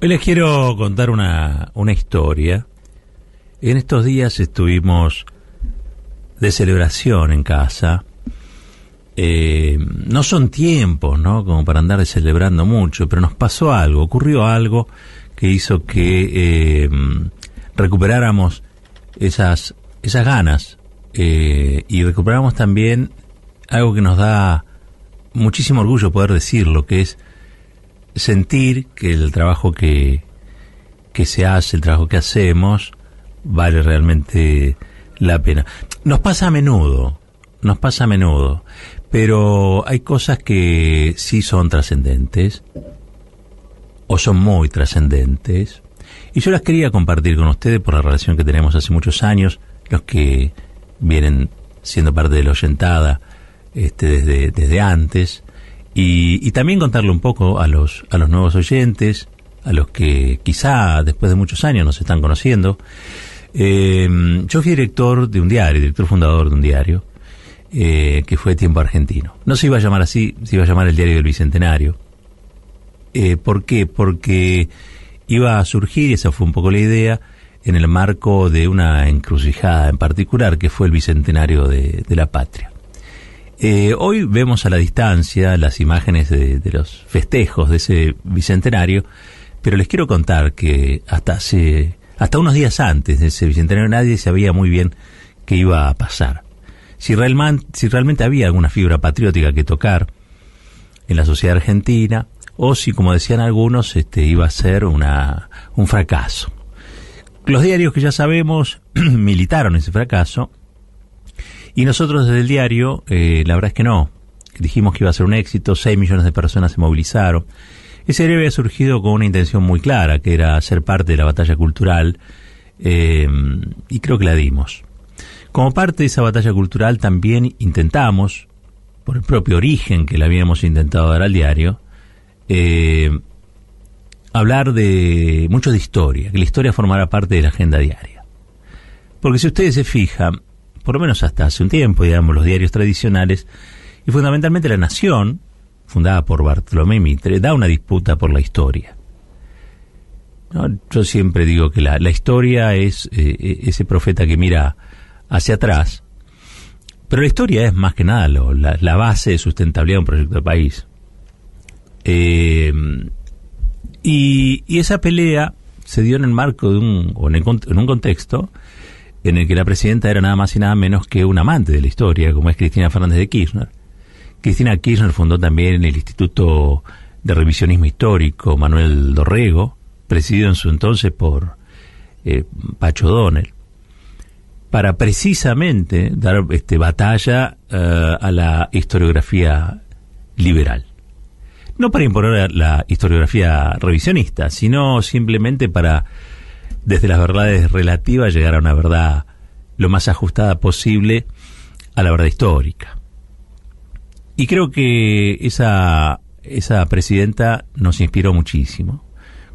Hoy les quiero contar una, una historia. En estos días estuvimos de celebración en casa. Eh, no son tiempos, ¿no? Como para andar celebrando mucho, pero nos pasó algo, ocurrió algo que hizo que eh, recuperáramos esas, esas ganas eh, y recuperamos también algo que nos da muchísimo orgullo poder decirlo, que es sentir que el trabajo que, se hace, el trabajo que hacemos, vale realmente la pena. Nos pasa a menudo, nos pasa a menudo, pero hay cosas que sí son trascendentes o son muy trascendentes. Y yo las quería compartir con ustedes por la relación que tenemos hace muchos años, los que vienen siendo parte de la oyentada este, desde antes. Y, también contarle un poco a los, a los nuevos oyentes, a los que quizá después de muchos años nos están conociendo. Eh, yo fui director de un diario, director fundador de un diario, eh, que fue Tiempo Argentino. No se iba a llamar así, se iba a llamar el Diario del Bicentenario. Eh, ¿Por qué? Porque iba a surgir, y esa fue un poco la idea, en el marco de una encrucijada en particular, que fue el Bicentenario de la Patria. Eh, hoy vemos a la distancia las imágenes de, los festejos de ese bicentenario, pero les quiero contar que hasta hace, hasta unos días antes de ese bicentenario nadie sabía muy bien qué iba a pasar. Si, realmente, si realmente había alguna fibra patriótica que tocar en la sociedad argentina, o si, como decían algunos, este, iba a ser una, un fracaso. Los diarios que ya sabemos militaron ese fracaso y nosotros desde el diario, eh, la verdad es que no. Dijimos que iba a ser un éxito, 6 millones de personas se movilizaron. Ese héroe había surgido con una intención muy clara, que era ser parte de la batalla cultural, eh, y creo que la dimos. Como parte de esa batalla cultural también intentamos, por el propio origen que le habíamos intentado dar al diario, eh, hablar de mucho de historia, que la historia formara parte de la agenda diaria. Porque si ustedes se fijan, por lo menos hasta hace un tiempo, digamos, los diarios tradicionales, y fundamentalmente La Nación, fundada por Bartolomé Mitre, da una disputa por la historia. Yo siempre digo que la, la historia es eh, eh, ese profeta que mira hacia atrás, pero la historia es más que nada la, base de sustentabilidad de un proyecto de país. Em, y, esa pelea se dio en el marco de un, en un contexto en el que la presidenta era nada más y nada menos que un amante de la historia, como es Cristina Fernández de Kirchner. Cristina Kirchner fundó también el Instituto de Revisionismo Histórico Manuel Dorrego, presidido en su entonces por eh, Pacho Donnell, para precisamente dar este, batalla eh, a la historiografía liberal. No para imponer la historiografía revisionista, sino simplemente para desde las verdades relativas llegar a una verdad lo más ajustada posible a la verdad histórica. Y creo que esa, esa presidenta nos inspiró muchísimo.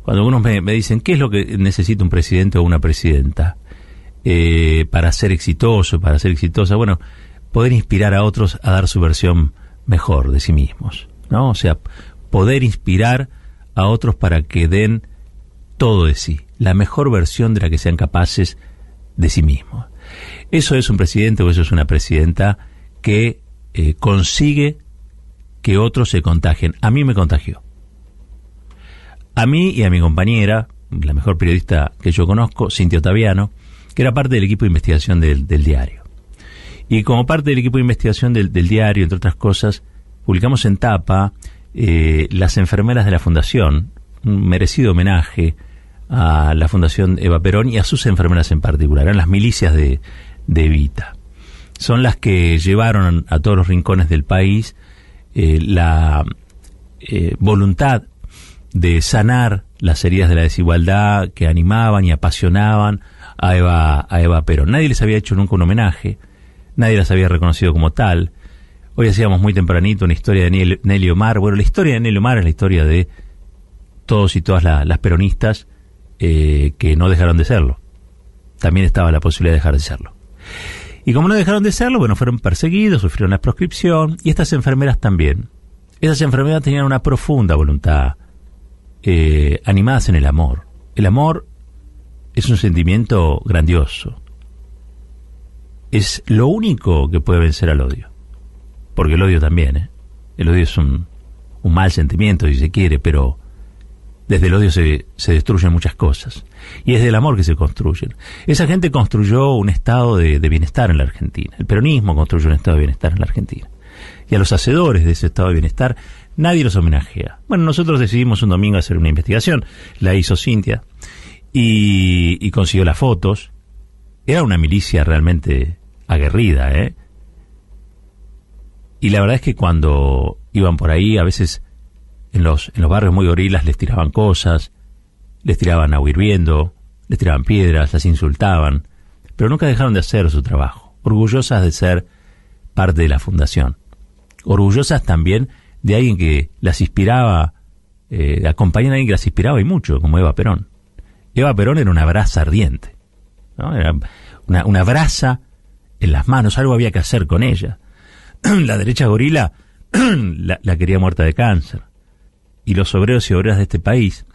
Cuando algunos me, dicen, ¿qué es lo que necesita un presidente o una presidenta eh, para ser exitoso, para ser exitosa? Bueno, poder inspirar a otros a dar su versión mejor de sí mismos, ¿no? O sea, poder inspirar a otros para que den todo de sí, la mejor versión de la que sean capaces de sí mismos. Eso es un presidente o eso es una presidenta que eh, consigue que otros se contagien. A mí me contagió. A mí y a mi compañera, la mejor periodista que yo conozco, Cintia Otaviano, que era parte del equipo de investigación del, diario. Y como parte del equipo de investigación del, diario, entre otras cosas, publicamos en tapa eh, Las enfermeras de la Fundación, un merecido homenaje a la Fundación Eva Perón y a sus enfermeras en particular, eran las milicias de, de Evita. Son las que llevaron a todos los rincones del país eh, la eh, voluntad de sanar las heridas de la desigualdad que animaban y apasionaban a Eva, a Eva Perón. Nadie les había hecho nunca un homenaje, nadie las había reconocido como tal. Hoy hacíamos muy tempranito una historia de Nelly Omar. Bueno, la historia de Nelly Omar es la historia de todos y todas las peronistas eh, que no dejaron de serlo. También estaba la posibilidad de dejar de serlo. Y como no dejaron de serlo, bueno, fueron perseguidos, sufrieron la proscripción, y estas enfermeras también. Esas enfermeras tenían una profunda voluntad, eh, animadas en el amor. El amor es un sentimiento grandioso. Es lo único que puede vencer al odio. Porque el odio también, ¿eh? El odio es un, un mal sentimiento, si se quiere, pero desde el odio se, destruyen muchas cosas. Y es del amor que se construyen. Esa gente construyó un estado de, bienestar en la Argentina. El peronismo construyó un estado de bienestar en la Argentina. Y a los hacedores de ese estado de bienestar nadie los homenajea. Bueno, nosotros decidimos un domingo hacer una investigación. La hizo Cintia. Y, y consiguió las fotos. Era una milicia realmente aguerrida, ¿eh? Y la verdad es que cuando iban por ahí, a veces en los, barrios muy gorilas les tiraban cosas, les tiraban agua hirviendo, les tiraban piedras, las insultaban, pero nunca dejaron de hacer su trabajo, orgullosas de ser parte de la fundación, orgullosas también de alguien que las inspiraba, eh, acompañan a alguien que las inspiraba y mucho, como Eva Perón. Eva Perón era una brasa ardiente, ¿no? era una, brasa en las manos, algo había que hacer con ella. la derecha gorila la quería muerta de cáncer y los obreros y obreras de este país,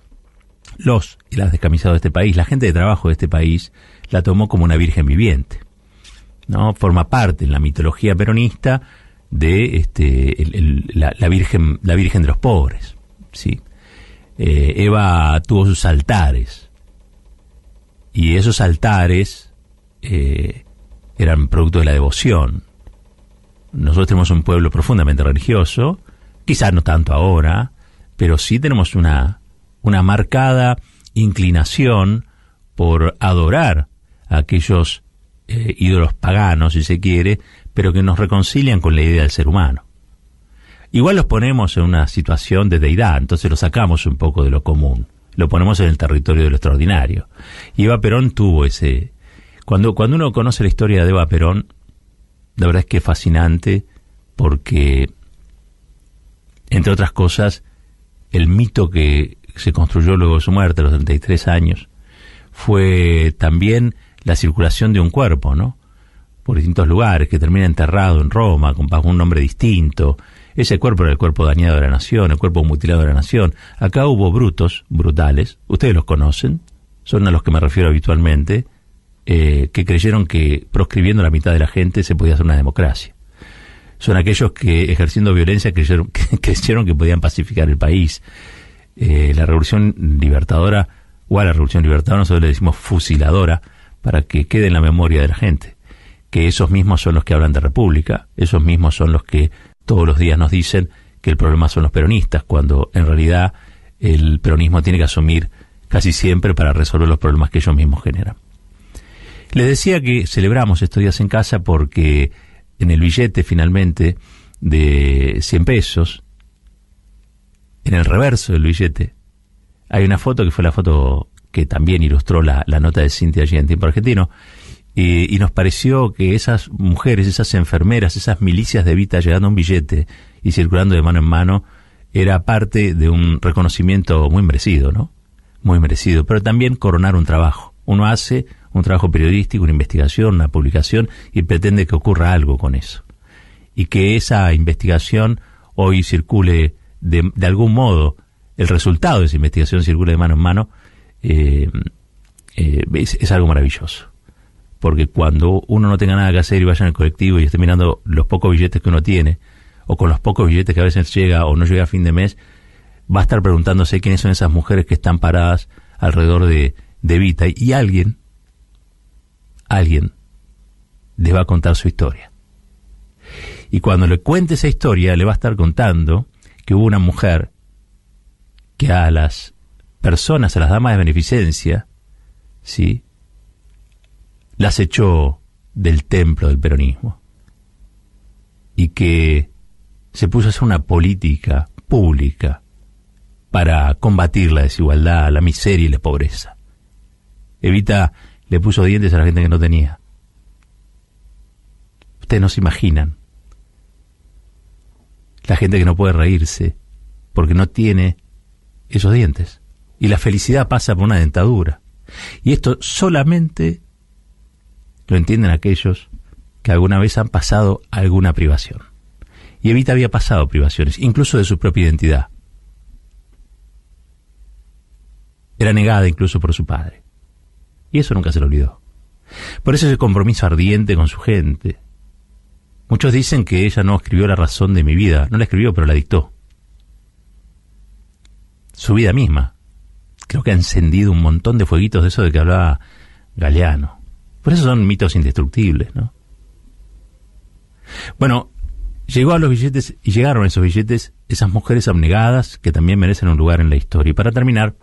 los y las descamisados de este país, la gente de trabajo de este país, la tomó como una virgen viviente. ¿no? Forma parte en la mitología peronista de este, la, virgen, la Virgen de los Pobres. ¿sí? Eh, Eva tuvo sus altares y esos altares eh, eran producto de la devoción. Nosotros tenemos un pueblo profundamente religioso, quizás no tanto ahora, pero sí tenemos una, marcada inclinación por adorar a aquellos eh, ídolos paganos, si se quiere, pero que nos reconcilian con la idea del ser humano. Igual los ponemos en una situación de deidad, entonces los sacamos un poco de lo común, lo ponemos en el territorio de lo extraordinario. Y Eva Perón tuvo ese... Cuando, cuando uno conoce la historia de Eva Perón, la verdad es que es fascinante porque, entre otras cosas, el mito que se construyó luego de su muerte, a los 33 años, fue también la circulación de un cuerpo, ¿no? Por distintos lugares, que termina enterrado en Roma, con un nombre distinto. Ese cuerpo era el cuerpo dañado de la nación, el cuerpo mutilado de la nación. Acá hubo brutos, brutales, ustedes los conocen, son a los que me refiero habitualmente, eh, que creyeron que proscribiendo la mitad de la gente se podía hacer una democracia son aquellos que ejerciendo violencia creyeron, que podían pacificar el país. Eh, la revolución libertadora, o a la revolución libertadora nosotros le decimos fusiladora, para que quede en la memoria de la gente, que esos mismos son los que hablan de república, esos mismos son los que todos los días nos dicen que el problema son los peronistas, cuando en realidad el peronismo tiene que asumir casi siempre para resolver los problemas que ellos mismos generan. Les decía que celebramos estos días en casa porque en el billete finalmente de 100 pesos, en el reverso del billete, hay una foto que fue la foto que también ilustró la, nota de Cintia allí en tiempo argentino, y, nos pareció que esas mujeres, esas enfermeras, esas milicias de Vita llegando a un billete y circulando de mano en mano, era parte de un reconocimiento muy merecido, ¿no? Muy merecido, pero también coronar un trabajo. Uno hace un trabajo periodístico, una investigación, una publicación, y pretende que ocurra algo con eso. Y que esa investigación hoy circule de, de algún modo, el resultado de esa investigación circule de mano en mano, eh, eh, es, algo maravilloso. Porque cuando uno no tenga nada que hacer y vaya en el colectivo y esté mirando los pocos billetes que uno tiene, o con los pocos billetes que a veces llega o no llega a fin de mes, va a estar preguntándose quiénes son esas mujeres que están paradas alrededor de, de Vita. Y alguien alguien le va a contar su historia. Y cuando le cuente esa historia, le va a estar contando que hubo una mujer que a las personas, a las damas de beneficencia, ¿sí? las echó del templo del peronismo y que se puso a hacer una política pública para combatir la desigualdad, la miseria y la pobreza. Evita le puso dientes a la gente que no tenía. Ustedes no se imaginan. La gente que no puede reírse porque no tiene esos dientes. Y la felicidad pasa por una dentadura. Y esto solamente lo entienden aquellos que alguna vez han pasado alguna privación. Y Evita había pasado privaciones, incluso de su propia identidad. Era negada incluso por su padre. Y eso nunca se lo olvidó. Por eso ese compromiso ardiente con su gente. Muchos dicen que ella no escribió la razón de mi vida. No la escribió, pero la dictó. Su vida misma. Creo que ha encendido un montón de fueguitos de eso de que hablaba Galeano. Por eso son mitos indestructibles, ¿no? Bueno, llegó a los billetes y llegaron esos billetes, esas mujeres abnegadas que también merecen un lugar en la historia. Y para terminar,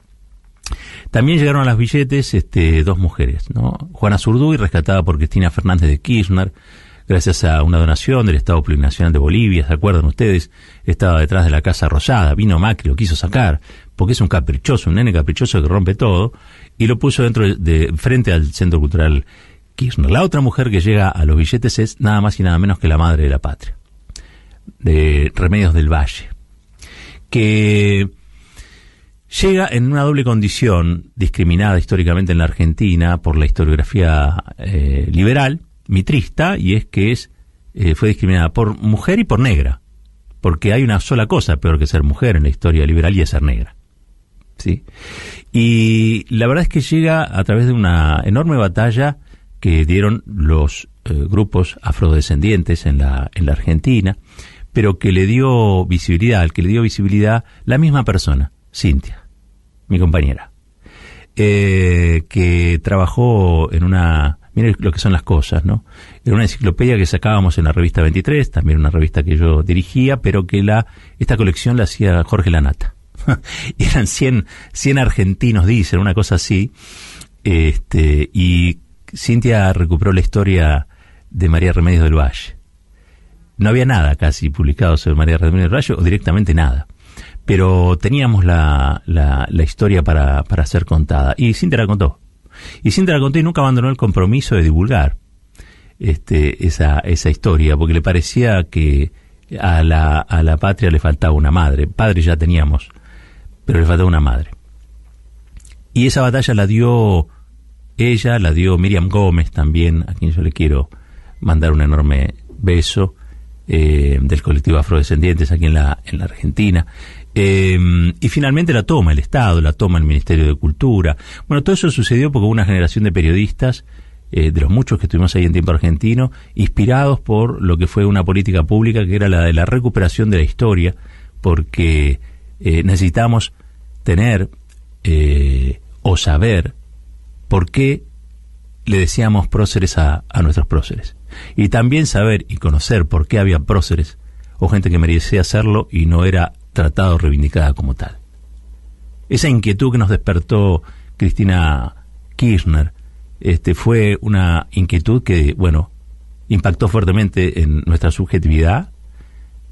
también llegaron a los billetes este, dos mujeres, ¿no? Juana Zurduy, rescatada por Cristina Fernández de Kirchner, gracias a una donación del Estado Plurinacional de Bolivia, ¿se acuerdan ustedes? Estaba detrás de la Casa Rosada, vino Macri, lo quiso sacar, porque es un caprichoso, un nene caprichoso que rompe todo, y lo puso dentro de frente al Centro Cultural Kirchner. La otra mujer que llega a los billetes es nada más y nada menos que la madre de la patria, de Remedios del Valle, que Llega en una doble condición, discriminada históricamente en la Argentina por la historiografía eh, liberal, mitrista, y es que es, eh, fue discriminada por mujer y por negra. Porque hay una sola cosa peor que ser mujer en la historia liberal y es ser negra. ¿Sí? Y la verdad es que llega a través de una enorme batalla que dieron los eh, grupos afrodescendientes en la, en la Argentina, pero que le dio visibilidad, al que le dio visibilidad la misma persona, Cintia, mi compañera, eh, que trabajó en una, miren lo que son las cosas, ¿no? En una enciclopedia que sacábamos en la revista 23, también una revista que yo dirigía, pero que la, esta colección la hacía Jorge Lanata. Eran 100, cien argentinos, dicen, una cosa así. Este, y Cintia recuperó la historia de María Remedios del Valle. No había nada casi publicado sobre María Remedios del Valle, o directamente nada pero teníamos la, la, historia para, para, ser contada. Y Cintia la contó. Y Cintia la contó y nunca abandonó el compromiso de divulgar este, esa, esa historia, porque le parecía que a la, a la patria le faltaba una madre. Padre ya teníamos, pero le faltaba una madre. Y esa batalla la dio ella, la dio Miriam Gómez también, a quien yo le quiero mandar un enorme beso eh, del colectivo afrodescendientes aquí en la, en la Argentina. Eh, y finalmente la toma el Estado, la toma el Ministerio de Cultura. Bueno, todo eso sucedió porque una generación de periodistas, eh, de los muchos que estuvimos ahí en tiempo argentino, inspirados por lo que fue una política pública que era la de la recuperación de la historia, porque necesitamos tener o saber por qué le decíamos próceres a nuestros próceres y también saber y conocer por qué había próceres o gente que merecía hacerlo y no era tratada o reivindicada como tal. Esa inquietud que nos despertó Cristina Kirchner este, fue una inquietud que, bueno, impactó fuertemente en nuestra subjetividad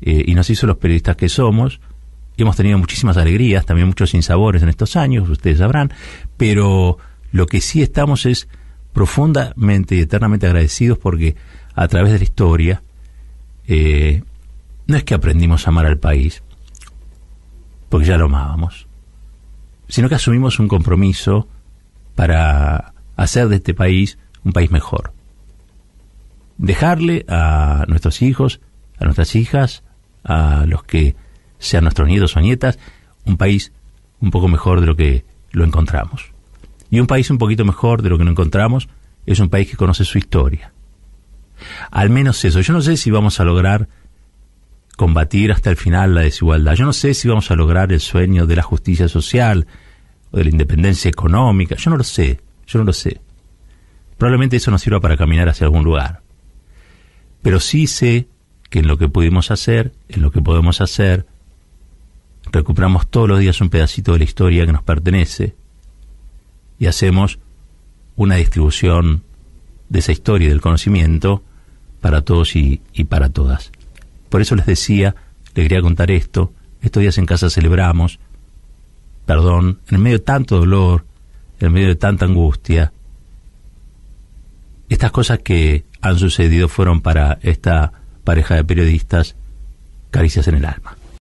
eh, y nos hizo los periodistas que somos. Hemos tenido muchísimas alegrías, también muchos sinsabores en estos años, ustedes sabrán, pero lo que sí estamos es profundamente y eternamente agradecidos porque a través de la historia eh, no es que aprendimos a amar al país, porque ya lo amábamos, sino que asumimos un compromiso para hacer de este país un país mejor. Dejarle a nuestros hijos, a nuestras hijas, a los que sean nuestros nietos o nietas, un país un poco mejor de lo que lo encontramos. Y un país un poquito mejor de lo que no encontramos es un país que conoce su historia. Al menos eso. Yo no sé si vamos a lograr combatir hasta el final la desigualdad. Yo no sé si vamos a lograr el sueño de la justicia social o de la independencia económica. Yo no lo sé. Yo no lo sé. Probablemente eso nos sirva para caminar hacia algún lugar. Pero sí sé que en lo que pudimos hacer, en lo que podemos hacer, recuperamos todos los días un pedacito de la historia que nos pertenece y hacemos una distribución de esa historia y del conocimiento para todos y, para todas. Por eso les decía, les quería contar esto, estos días en casa celebramos, perdón, en medio de tanto dolor, en medio de tanta angustia, estas cosas que han sucedido fueron para esta pareja de periodistas caricias en el alma.